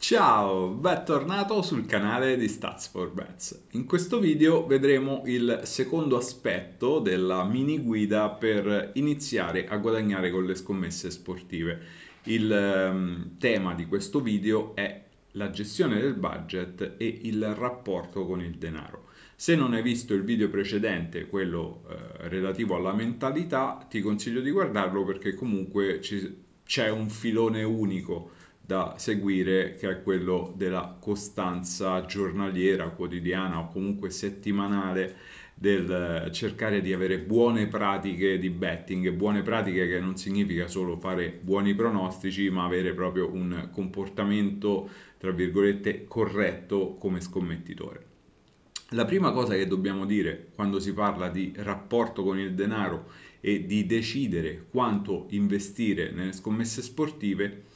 Ciao, bentornato sul canale di Stats 4 Bets. In questo video vedremo il secondo aspetto della mini guida per iniziare a guadagnare con le scommesse sportive. Il um, tema di questo video è la gestione del budget e il rapporto con il denaro. Se non hai visto il video precedente, quello eh, relativo alla mentalità, ti consiglio di guardarlo perché comunque c'è un filone unico da seguire che è quello della costanza giornaliera, quotidiana o comunque settimanale del eh, cercare di avere buone pratiche di betting, buone pratiche che non significa solo fare buoni pronostici, ma avere proprio un comportamento tra virgolette corretto come scommettitore. La prima cosa che dobbiamo dire quando si parla di rapporto con il denaro e di decidere quanto investire nelle scommesse sportive è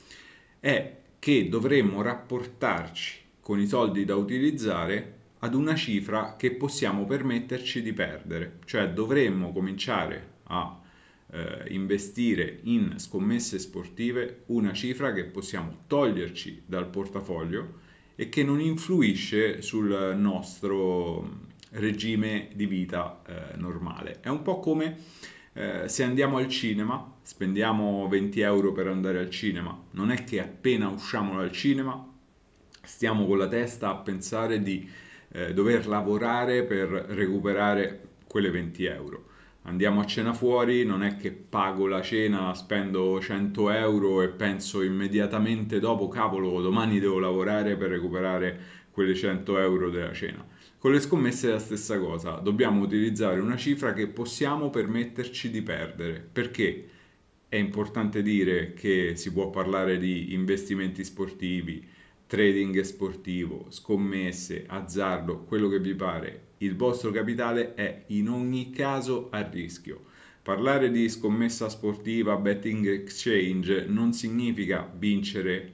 è che dovremmo rapportarci con i soldi da utilizzare ad una cifra che possiamo permetterci di perdere, cioè dovremmo cominciare a eh, investire in scommesse sportive una cifra che possiamo toglierci dal portafoglio e che non influisce sul nostro regime di vita eh, normale. È un po' come eh, se andiamo al cinema, spendiamo 20 euro per andare al cinema, non è che appena usciamo dal cinema stiamo con la testa a pensare di eh, dover lavorare per recuperare quelle 20 euro. Andiamo a cena fuori, non è che pago la cena, spendo 100 euro e penso immediatamente dopo, cavolo, domani devo lavorare per recuperare quelle 100 euro della cena. Con le scommesse è la stessa cosa, dobbiamo utilizzare una cifra che possiamo permetterci di perdere, perché è importante dire che si può parlare di investimenti sportivi, trading sportivo, scommesse, azzardo, quello che vi pare, il vostro capitale è in ogni caso a rischio. Parlare di scommessa sportiva, betting exchange, non significa vincere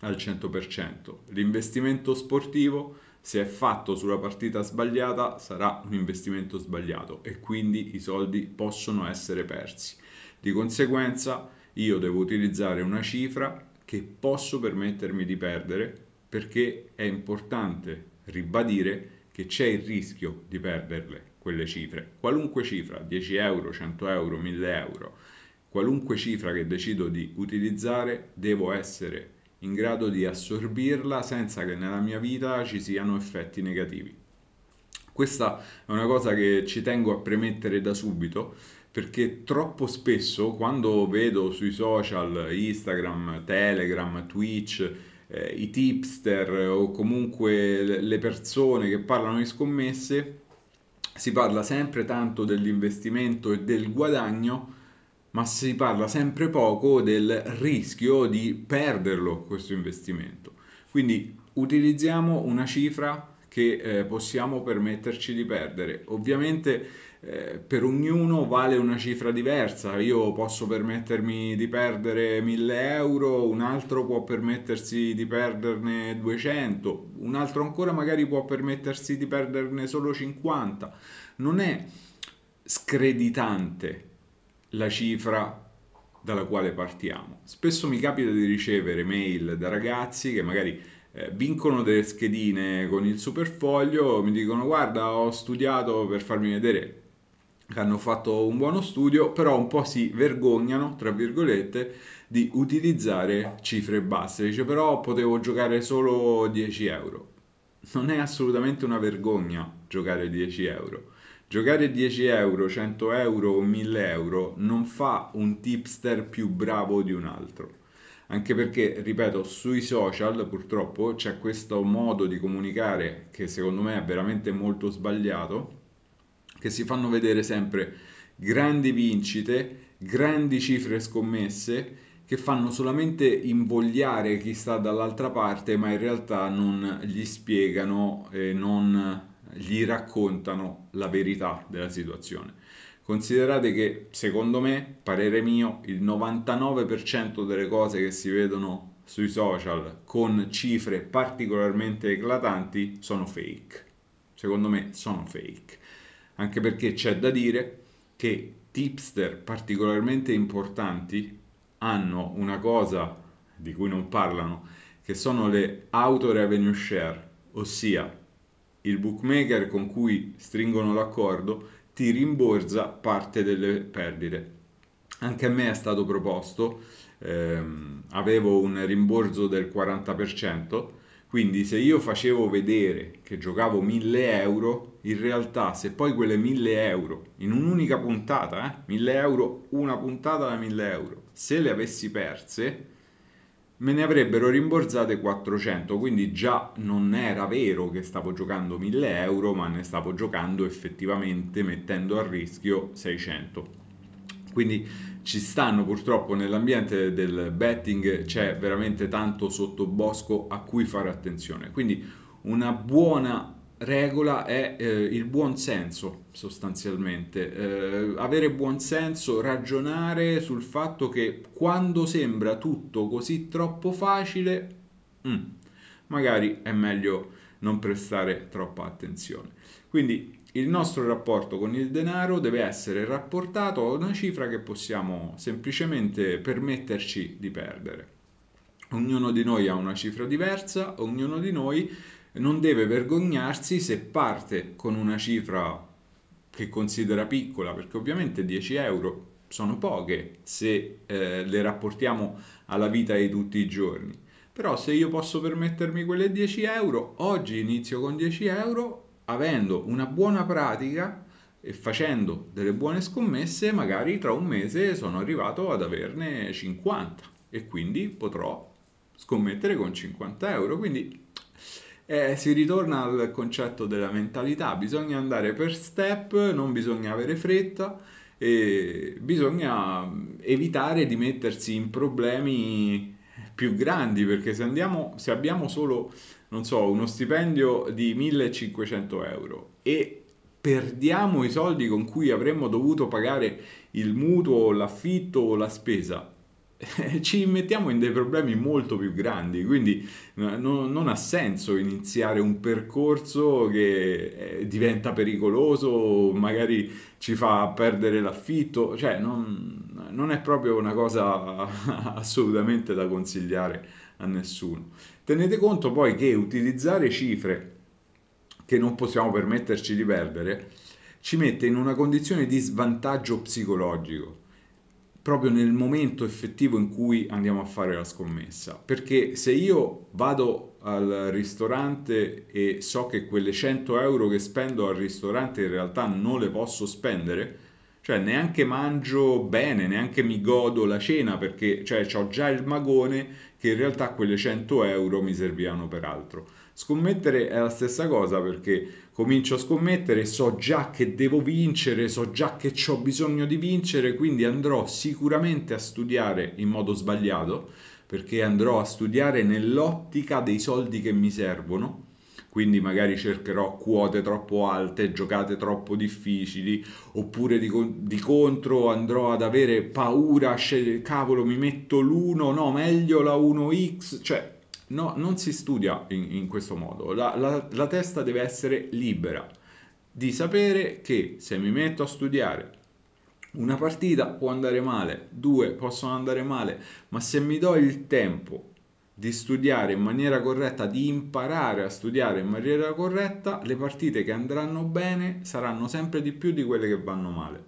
al 100%. L'investimento sportivo è se è fatto sulla partita sbagliata sarà un investimento sbagliato e quindi i soldi possono essere persi. Di conseguenza io devo utilizzare una cifra che posso permettermi di perdere perché è importante ribadire che c'è il rischio di perderle quelle cifre. Qualunque cifra, 10 euro, 100 euro, 1000 euro, qualunque cifra che decido di utilizzare, devo essere in grado di assorbirla senza che nella mia vita ci siano effetti negativi. Questa è una cosa che ci tengo a premettere da subito perché troppo spesso quando vedo sui social, Instagram, Telegram, Twitch, eh, i tipster o comunque le persone che parlano di scommesse, si parla sempre tanto dell'investimento e del guadagno, ma si parla sempre poco del rischio di perderlo questo investimento. Quindi utilizziamo una cifra che eh, possiamo permetterci di perdere. Ovviamente eh, per ognuno vale una cifra diversa, io posso permettermi di perdere 1000 euro, un altro può permettersi di perderne 200, un altro ancora magari può permettersi di perderne solo 50. Non è screditante la cifra dalla quale partiamo. Spesso mi capita di ricevere mail da ragazzi che magari eh, vincono delle schedine con il superfoglio, mi dicono guarda ho studiato per farmi vedere che hanno fatto un buono studio, però un po' si vergognano, tra virgolette, di utilizzare cifre basse. Dice però potevo giocare solo 10 euro. Non è assolutamente una vergogna giocare 10 euro Giocare 10 euro, 100 euro o 1000 euro non fa un tipster più bravo di un altro. Anche perché, ripeto, sui social purtroppo c'è questo modo di comunicare che secondo me è veramente molto sbagliato, che si fanno vedere sempre grandi vincite, grandi cifre scommesse che fanno solamente invogliare chi sta dall'altra parte, ma in realtà non gli spiegano e non gli raccontano la verità della situazione. Considerate che, secondo me, parere mio, il 99% delle cose che si vedono sui social con cifre particolarmente eclatanti sono fake. Secondo me sono fake. Anche perché c'è da dire che tipster particolarmente importanti hanno una cosa di cui non parlano, che sono le auto revenue share, ossia il bookmaker con cui stringono l'accordo ti rimborsa parte delle perdite. Anche a me è stato proposto, ehm, avevo un rimborso del 40%, quindi se io facevo vedere che giocavo 1000 euro, in realtà se poi quelle 1000 euro in un'unica puntata, eh, 1000 euro, una puntata da 1000 euro, se le avessi perse, me ne avrebbero rimborsate 400, quindi già non era vero che stavo giocando 1000 euro, ma ne stavo giocando effettivamente mettendo a rischio 600. Quindi ci stanno purtroppo nell'ambiente del betting c'è veramente tanto sottobosco a cui fare attenzione. Quindi una buona regola è eh, il buon senso sostanzialmente eh, avere buon senso ragionare sul fatto che quando sembra tutto così troppo facile mm, magari è meglio non prestare troppa attenzione quindi il nostro rapporto con il denaro deve essere rapportato a una cifra che possiamo semplicemente permetterci di perdere ognuno di noi ha una cifra diversa ognuno di noi non deve vergognarsi se parte con una cifra che considera piccola, perché ovviamente 10 euro sono poche se eh, le rapportiamo alla vita di tutti i giorni. Però se io posso permettermi quelle 10 euro, oggi inizio con 10 euro, avendo una buona pratica e facendo delle buone scommesse, magari tra un mese sono arrivato ad averne 50 e quindi potrò scommettere con 50 euro. Quindi e eh, si ritorna al concetto della mentalità, bisogna andare per step, non bisogna avere fretta e bisogna mm, evitare di mettersi in problemi più grandi perché se, andiamo, se abbiamo solo non so, uno stipendio di 1500 euro e perdiamo i soldi con cui avremmo dovuto pagare il mutuo, l'affitto o la spesa ci mettiamo in dei problemi molto più grandi, quindi eh, non, non ha senso iniziare un percorso che eh, diventa pericoloso, magari ci fa perdere l'affitto, cioè non, non è proprio una cosa assolutamente da consigliare a nessuno. Tenete conto poi che utilizzare cifre che non possiamo permetterci di perdere ci mette in una condizione di svantaggio psicologico proprio nel momento effettivo in cui andiamo a fare la scommessa. Perché se io vado al ristorante e so che quelle 100 euro che spendo al ristorante in realtà non le posso spendere, cioè neanche mangio bene, neanche mi godo la cena perché cioè, ho già il magone che in realtà quelle 100 euro mi servivano per altro. Scommettere è la stessa cosa perché comincio a scommettere, so già che devo vincere, so già che ho bisogno di vincere, quindi andrò sicuramente a studiare in modo sbagliato perché andrò a studiare nell'ottica dei soldi che mi servono. Quindi magari cercherò quote troppo alte, giocate troppo difficili, oppure di, di contro andrò ad avere paura, cavolo mi metto l'1, no meglio la 1x, cioè No, non si studia in, in questo modo, la, la, la testa deve essere libera di sapere che se mi metto a studiare una partita può andare male, due possono andare male, ma se mi do il tempo di studiare in maniera corretta, di imparare a studiare in maniera corretta, le partite che andranno bene saranno sempre di più di quelle che vanno male.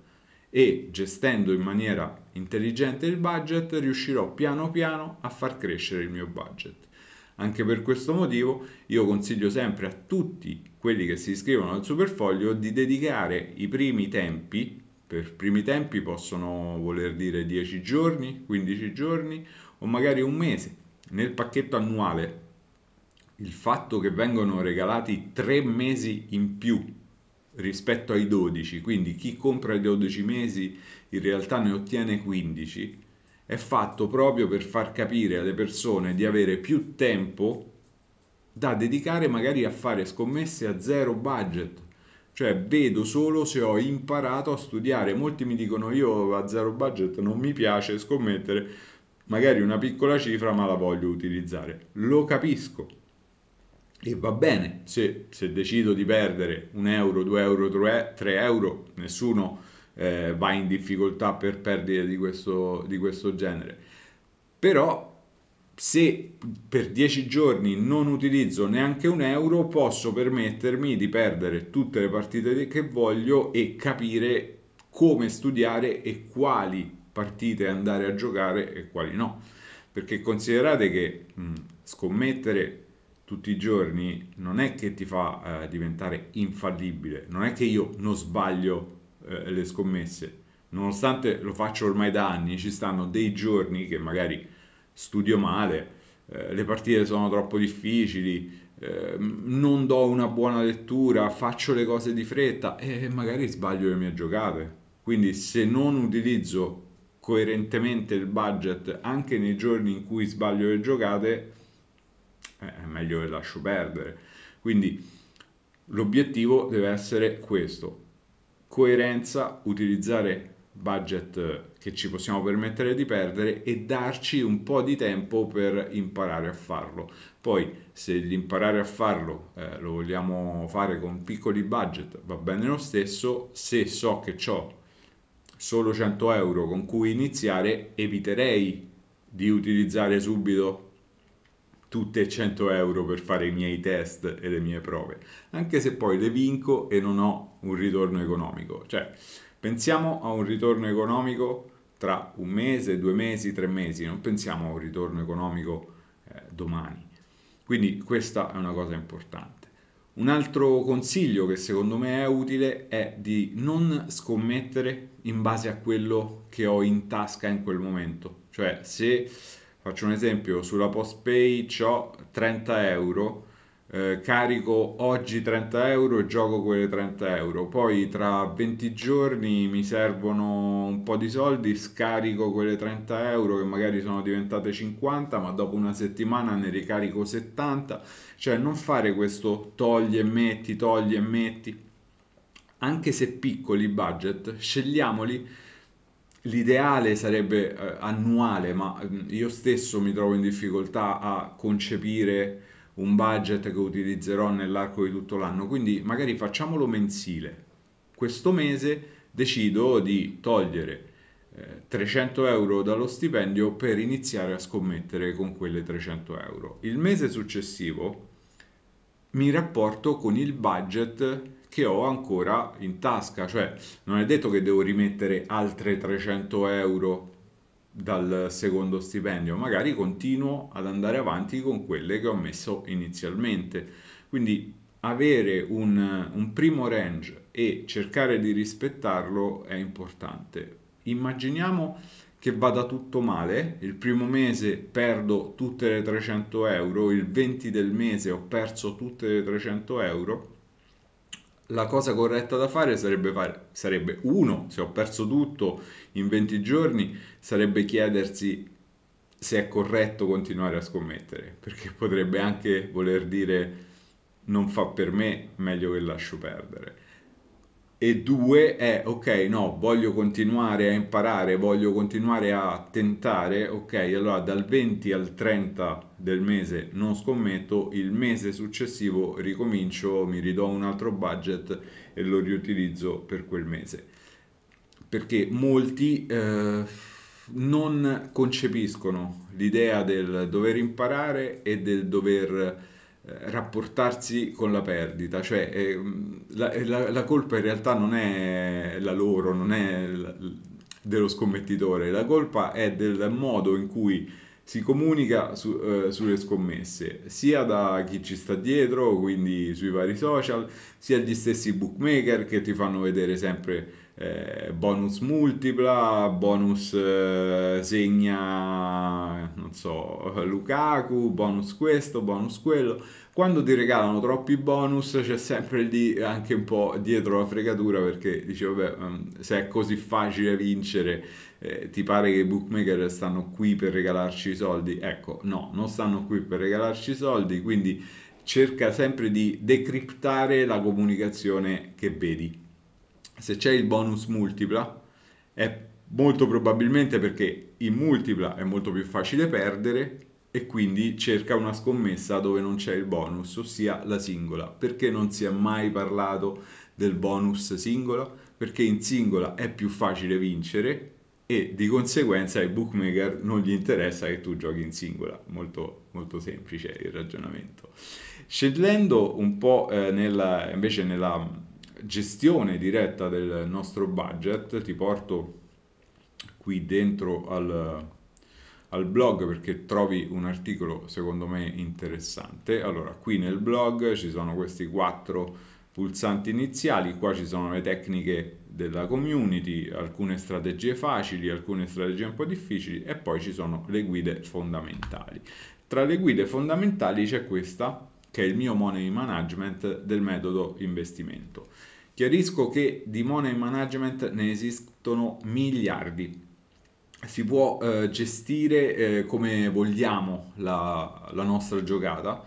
E gestendo in maniera intelligente il budget riuscirò piano piano a far crescere il mio budget. Anche per questo motivo io consiglio sempre a tutti quelli che si iscrivono al Superfoglio di dedicare i primi tempi, per primi tempi possono voler dire 10 giorni, 15 giorni o magari un mese, nel pacchetto annuale. Il fatto che vengono regalati 3 mesi in più rispetto ai 12, quindi chi compra i 12 mesi in realtà ne ottiene 15, è fatto proprio per far capire alle persone di avere più tempo da dedicare magari a fare scommesse a zero budget. Cioè vedo solo se ho imparato a studiare. Molti mi dicono io a zero budget non mi piace scommettere, magari una piccola cifra ma la voglio utilizzare. Lo capisco. E va bene, se, se decido di perdere un euro, due euro, tre, tre euro, nessuno eh, va in difficoltà per perdite di questo, di questo genere. Però se per 10 giorni non utilizzo neanche un euro posso permettermi di perdere tutte le partite che voglio e capire come studiare e quali partite andare a giocare e quali no perché considerate che mh, scommettere tutti i giorni non è che ti fa eh, diventare infallibile non è che io non sbaglio eh, le scommesse. Nonostante lo faccio ormai da anni, ci stanno dei giorni che magari studio male, eh, le partite sono troppo difficili, eh, non do una buona lettura, faccio le cose di fretta e magari sbaglio le mie giocate. Quindi se non utilizzo coerentemente il budget anche nei giorni in cui sbaglio le giocate, eh, è meglio che lascio perdere. Quindi l'obiettivo deve essere questo, coerenza utilizzare budget eh, che ci possiamo permettere di perdere e darci un po' di tempo per imparare a farlo. Poi se l'imparare a farlo eh, lo vogliamo fare con piccoli budget va bene lo stesso, se so che ho solo 100 euro con cui iniziare eviterei di utilizzare subito tutte 100 euro per fare i miei test e le mie prove, anche se poi le vinco e non ho un ritorno economico. Cioè, pensiamo a un ritorno economico tra un mese, due mesi, tre mesi, non pensiamo a un ritorno economico eh, domani. Quindi questa è una cosa importante. Un altro consiglio che secondo me è utile è di non scommettere in base a quello che ho in tasca in quel momento. Cioè, se Faccio un esempio, sulla PostPay ho 30 euro, eh, carico oggi 30 euro e gioco quelle 30 euro, poi tra 20 giorni mi servono un po' di soldi, scarico quelle 30 euro che magari sono diventate 50, ma dopo una settimana ne ricarico 70, cioè non fare questo togli e metti, togli e metti, anche se piccoli budget, scegliamoli L'ideale sarebbe eh, annuale, ma mm, io stesso mi trovo in difficoltà a concepire un budget che utilizzerò nell'arco di tutto l'anno, quindi magari facciamolo mensile. Questo mese decido di togliere 300 eh, euro dallo stipendio per iniziare a scommettere con quelle 300 euro. Il mese successivo mi rapporto con il budget che ho ancora in tasca, cioè non è detto che devo rimettere altre 300 euro dal secondo stipendio, magari continuo ad andare avanti con quelle che ho messo inizialmente. Quindi avere un, un primo range e cercare di rispettarlo è importante. Immaginiamo che vada tutto male, il primo mese perdo tutte le 300 euro, il 20 del mese ho perso tutte le 300 euro, la cosa corretta da fare sarebbe, fare sarebbe, uno, se ho perso tutto in 20 giorni, sarebbe chiedersi se è corretto continuare a scommettere, perché potrebbe anche voler dire non fa per me, meglio che lascio perdere e due è ok no voglio continuare a imparare voglio continuare a tentare ok allora dal 20 al 30 del mese non scommetto il mese successivo ricomincio mi ridò un altro budget e lo riutilizzo per quel mese perché molti eh, non concepiscono l'idea del dover imparare e del dover eh, rapportarsi con la perdita, cioè eh, la, eh, la, la, colpa in realtà non è la loro, non è la, dello scommettitore, la colpa è del modo in cui si comunica su, eh, sulle scommesse, sia da chi ci sta dietro, quindi sui vari social, sia gli stessi bookmaker che ti fanno vedere sempre eh, bonus multipla, bonus eh, segna, non so, Lukaku, bonus questo, bonus quello. Quando ti regalano troppi bonus c'è sempre lì anche un po' dietro la fregatura perché dici vabbè mm, se è così facile vincere eh, ti pare che i bookmaker stanno qui per regalarci i soldi? Ecco, no, non stanno qui per regalarci i soldi, quindi cerca sempre di decriptare la comunicazione che vedi. Se c'è il bonus multipla, è molto probabilmente perché in multipla è molto più facile perdere e quindi cerca una scommessa dove non c'è il bonus, ossia la singola. Perché non si è mai parlato del bonus singola? Perché in singola è più facile vincere e di conseguenza ai bookmaker non gli interessa che tu giochi in singola, molto, molto semplice il ragionamento. Scendendo un po' eh, nella, invece nella gestione diretta del nostro budget, ti porto qui dentro al, al blog perché trovi un articolo secondo me interessante. Allora, qui nel blog ci sono questi quattro pulsanti iniziali, qua ci sono le tecniche della community, alcune strategie facili, alcune strategie un po' difficili e poi ci sono le guide fondamentali. Tra le guide fondamentali c'è questa che è il mio money management del metodo investimento. Chiarisco che di money management ne esistono miliardi. Si può eh, gestire eh, come vogliamo la, la nostra giocata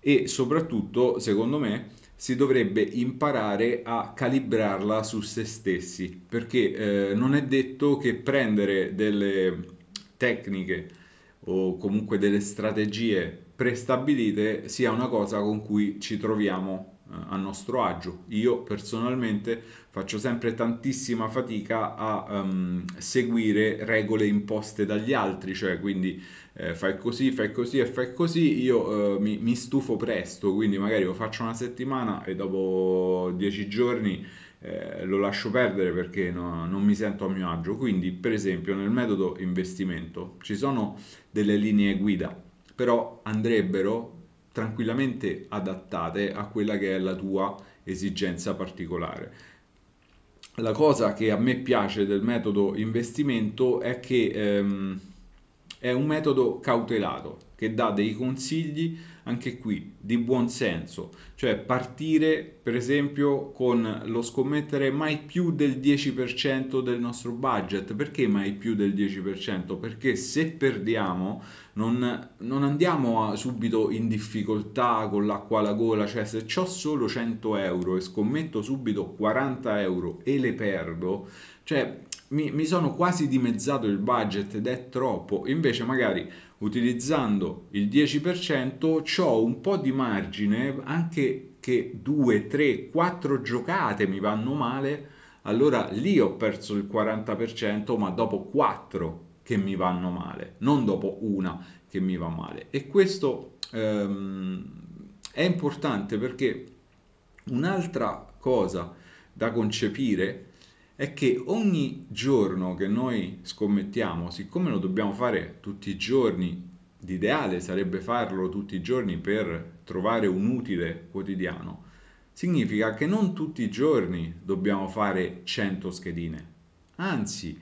e soprattutto, secondo me, si dovrebbe imparare a calibrarla su se stessi perché eh, non è detto che prendere delle tecniche o comunque delle strategie prestabilite sia una cosa con cui ci troviamo a nostro agio. Io personalmente faccio sempre tantissima fatica a um, seguire regole imposte dagli altri, cioè quindi eh, fai così, fai così e fai così, io eh, mi, mi, stufo presto, quindi magari lo faccio una settimana e dopo dieci giorni eh, lo lascio perdere perché no, non mi sento a mio agio. Quindi per esempio nel metodo investimento ci sono delle linee guida, però andrebbero tranquillamente adattate a quella che è la tua esigenza particolare. La cosa che a me piace del metodo investimento è che ehm, è un metodo cautelato che dà dei consigli anche qui di buon senso, cioè partire per esempio con lo scommettere mai più del 10% del nostro budget, perché mai più del 10%? Perché se perdiamo non, non andiamo a, subito in difficoltà con l'acqua alla gola, cioè se ho solo 100 euro e scommetto subito 40 euro e le perdo, cioè mi, mi sono quasi dimezzato il budget ed è troppo, invece magari utilizzando il 10% ho un po' di margine anche che 2, 3, 4 giocate mi vanno male, allora lì ho perso il 40%, ma dopo 4 che mi vanno male, non dopo una che mi va male. E questo ehm, è importante perché un'altra cosa da concepire è è che ogni giorno che noi scommettiamo, siccome lo dobbiamo fare tutti i giorni, l'ideale sarebbe farlo tutti i giorni per trovare un utile quotidiano, significa che non tutti i giorni dobbiamo fare 100 schedine. Anzi,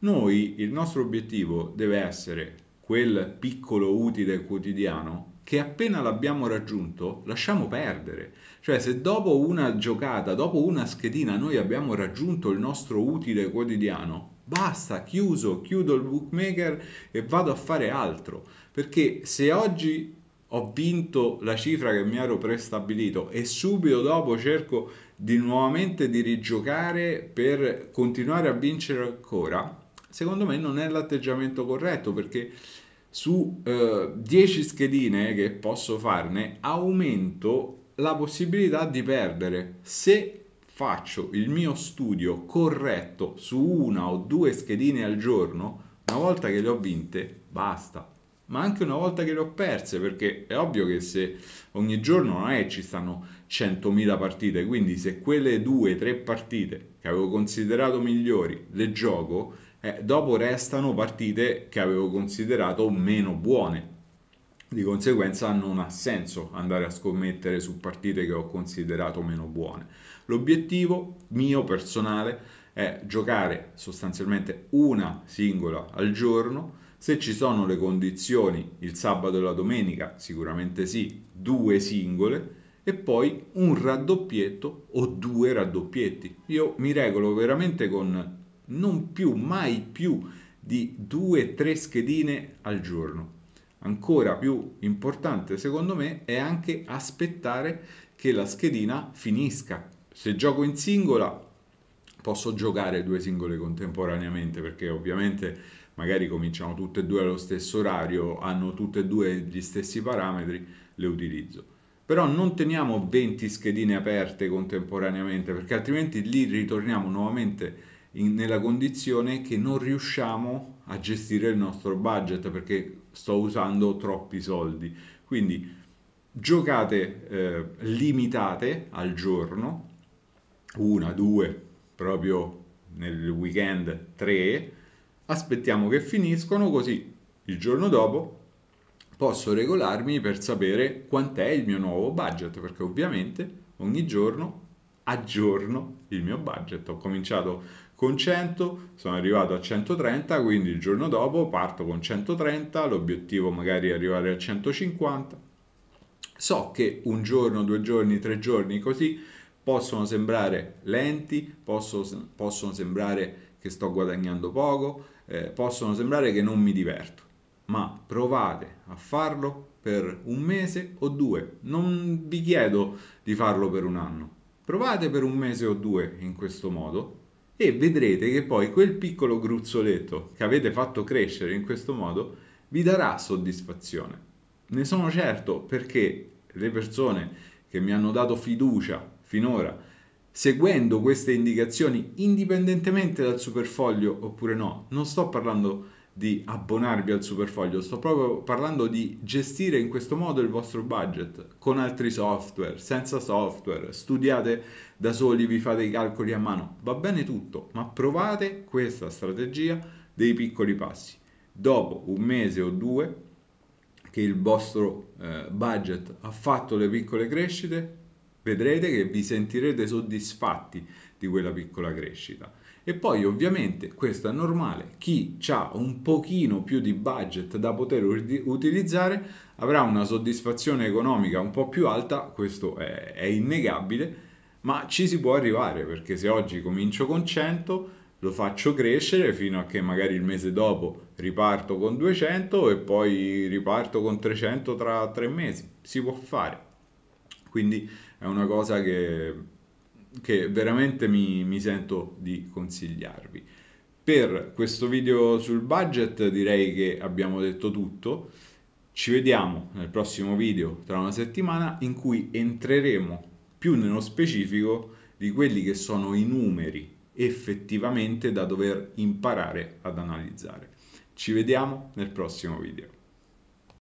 noi il nostro obiettivo deve essere quel piccolo utile quotidiano che appena l'abbiamo raggiunto lasciamo perdere. Cioè se dopo una giocata, dopo una schedina noi abbiamo raggiunto il nostro utile quotidiano, basta, chiuso, chiudo il bookmaker e vado a fare altro. Perché se oggi ho vinto la cifra che mi ero prestabilito e subito dopo cerco di nuovamente di rigiocare per continuare a vincere ancora, secondo me non è l'atteggiamento corretto perché su eh, 10 schedine che posso farne aumento la possibilità di perdere se faccio il mio studio corretto su una o due schedine al giorno una volta che le ho vinte basta ma anche una volta che le ho perse, perché è ovvio che se ogni giorno non è che ci stanno 100.000 partite, quindi se quelle due, tre partite che avevo considerato migliori le gioco, eh, dopo restano partite che avevo considerato meno buone. Di conseguenza non ha senso andare a scommettere su partite che ho considerato meno buone. L'obiettivo mio personale è giocare sostanzialmente una singola al giorno. Se ci sono le condizioni, il sabato e la domenica, sicuramente sì, due singole e poi un raddoppietto o due raddoppietti. Io mi regolo veramente con non più, mai più di 2-3 schedine al giorno. Ancora più importante secondo me è anche aspettare che la schedina finisca. Se gioco in singola posso giocare due singole contemporaneamente perché ovviamente magari cominciano tutte e due allo stesso orario, hanno tutte e due gli stessi parametri, le utilizzo. Però non teniamo 20 schedine aperte contemporaneamente perché altrimenti lì ritorniamo nuovamente in, nella condizione che non riusciamo a gestire il nostro budget perché sto usando troppi soldi. Quindi giocate eh, limitate al giorno, una, due, proprio nel weekend tre, aspettiamo che finiscono così il giorno dopo posso regolarmi per sapere quant'è il mio nuovo budget, perché ovviamente ogni giorno aggiorno il mio budget. Ho cominciato con 100, sono arrivato a 130, quindi il giorno dopo parto con 130, l'obiettivo magari è arrivare a 150. So che un giorno, due giorni, tre giorni così possono sembrare lenti, possono, possono sembrare che sto guadagnando poco, eh, possono sembrare che non mi diverto, ma provate a farlo per un mese o due, non vi chiedo di farlo per un anno. Provate per un mese o due in questo modo e vedrete che poi quel piccolo gruzzoletto che avete fatto crescere in questo modo vi darà soddisfazione. Ne sono certo perché le persone che mi hanno dato fiducia finora, seguendo queste indicazioni indipendentemente dal superfoglio oppure no, non sto parlando di di abbonarvi al Superfoglio, sto proprio parlando di gestire in questo modo il vostro budget con altri software, senza software, studiate da soli, vi fate i calcoli a mano, va bene tutto, ma provate questa strategia dei piccoli passi. Dopo un mese o due che il vostro eh, budget ha fatto le piccole crescite, vedrete che vi sentirete soddisfatti di quella piccola crescita e poi ovviamente, questo è normale, chi ha un pochino più di budget da poter utilizzare avrà una soddisfazione economica un po' più alta, questo è, è innegabile, ma ci si può arrivare perché se oggi comincio con 100 lo faccio crescere fino a che magari il mese dopo riparto con 200 e poi riparto con 300 tra tre mesi, si può fare. Quindi è una cosa che che veramente mi, mi sento di consigliarvi. Per questo video sul budget direi che abbiamo detto tutto. Ci vediamo nel prossimo video tra una settimana in cui entreremo più nello specifico di quelli che sono i numeri effettivamente da dover imparare ad analizzare. Ci vediamo nel prossimo video.